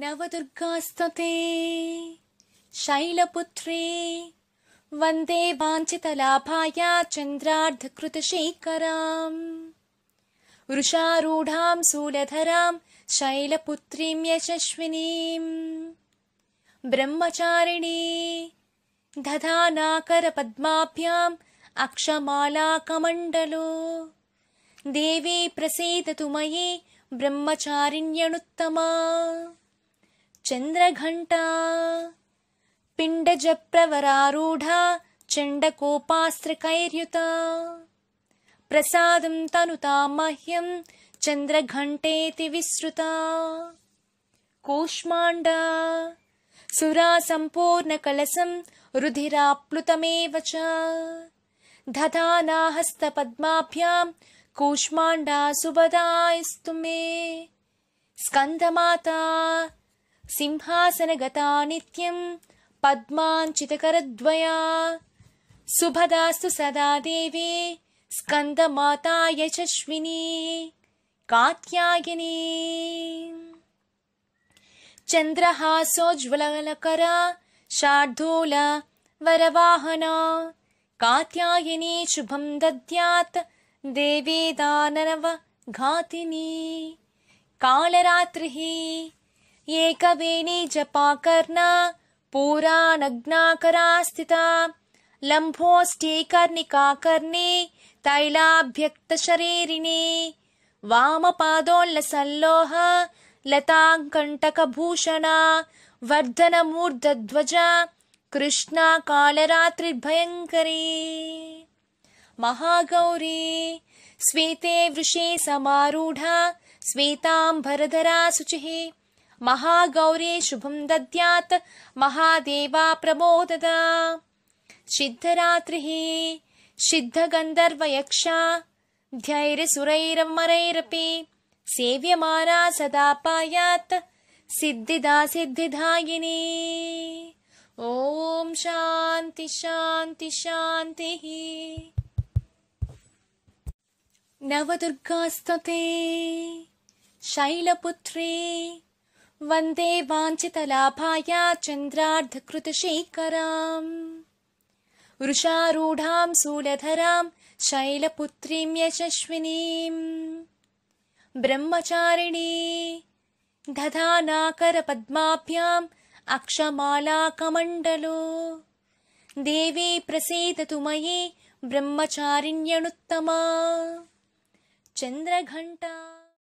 नवदुर्गास्तते शैलपुत्री वन्दे वाञ्छितलाभाय चन्द्रार्धकृतशेखराम् वृषारूढां सूलधराम् शैलपुत्रीं यशस्विनीं ब्रह्मचारिणी दधानाकरपद्माभ्याम् अक्षमालाकमण्डलो देवी प्रसीदतु मयि ब्रह्मचारिण्यणुत्तमा चन्द्रघण्टा पिण्डजप्रवरारूढा चण्डकोपास्त्रकैर्युता प्रसादम् तनुता मह्यम् चन्द्रघण्टेति विसृता कूष्माण्डा सुरा रुधिराप्लुतमेव च धाना कूष्माण्डा सुबदायस्तु मे स्कन्दमाता सिंहासनगता नित्यं पद्माञ्चितकरद्वया सुभदास्तु सदा देवी स्कन्दमाता यात्यायनी चन्द्रहासोज्ज्वलकरा वरवाहना कात्यायिनी शुभं दद्यात् देवी दाननव घातिनी। कालरात्रिः एकवेणीजपाकर्णा जपाकर्णा पूरा स्थिता लम्भोऽष्टीकर्णिकाकर्णी तैलाभ्यक्तशरीरिणी वामपादोल्लसल्लोह लताङ्कण्टकभूषणा वर्धनमूर्धध्वजा कृष्णा कालरात्रिर्भयङ्करी महागौरी श्वेते वृषे समारूढा श्वेताम्भरधरा शुचिः महागौरे शुभं दद्यात् महादेवा प्रमोददा सिद्धरात्रिः सिद्धगन्धर्वयक्षा ध्यैरसुरैरमरैरपि सेव्यमाना सदा पायात् सिद्धिदा सिद्धिदायिनी ॐ शान्ति शान्ति शान्तिः नवदुर्गास्तते शैलपुत्री वन्दे वाञ्छितलाभाय चन्द्रार्धकृतशेखराम् वृषारूढां शूलधरां शैलपुत्रीं यशस्विनीम् ब्रह्मचारिणी दधानाकरपद्माभ्याम् अक्षमालाकमण्डलो देवी प्रसीदतु मयि ब्रह्मचारिण्यनुत्तमा चन्द्रघण्टा